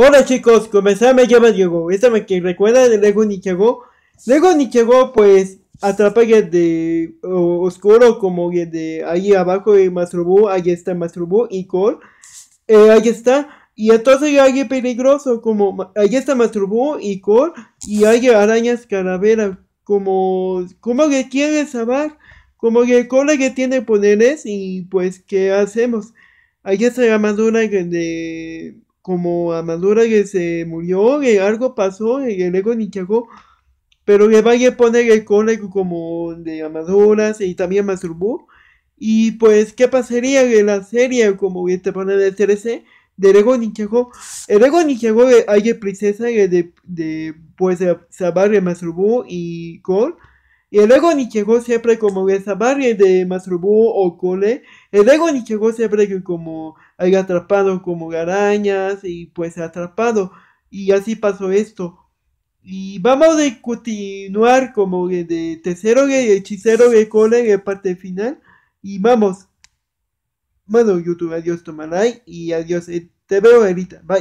Hola chicos, comenzar me llama Diego. Esta me que recuerda de Lego Nichego. Lego Nichego pues atrapa el de oscuro como el de ahí abajo de Buu. Ahí está Buu y Cole. Eh, ahí está. Y entonces hay peligroso como ahí está Buu y Cole. Y hay arañas calavera como como que quiere saber? Como que Cole que tiene poderes y pues qué hacemos. Ahí está la madura de como Amadura que se murió, que algo pasó, el luego Nichagó, pero que vaya a poner el código como de Amadora y también masturbó. Y pues, ¿qué pasaría en la serie como que te pone de 13? de ego Ninjago. El Ego Ninjago hay princesa de, de pues salvar a y Cole y el ni llegó siempre como esa barra de Masrubu o Cole. El ego ni llegó siempre como haya atrapado como arañas y pues atrapado. Y así pasó esto. Y vamos a continuar como de tercero de hechicero de Cole en parte final. Y vamos. Bueno, YouTube, adiós like. y adiós. Eh, te veo ahorita. Bye.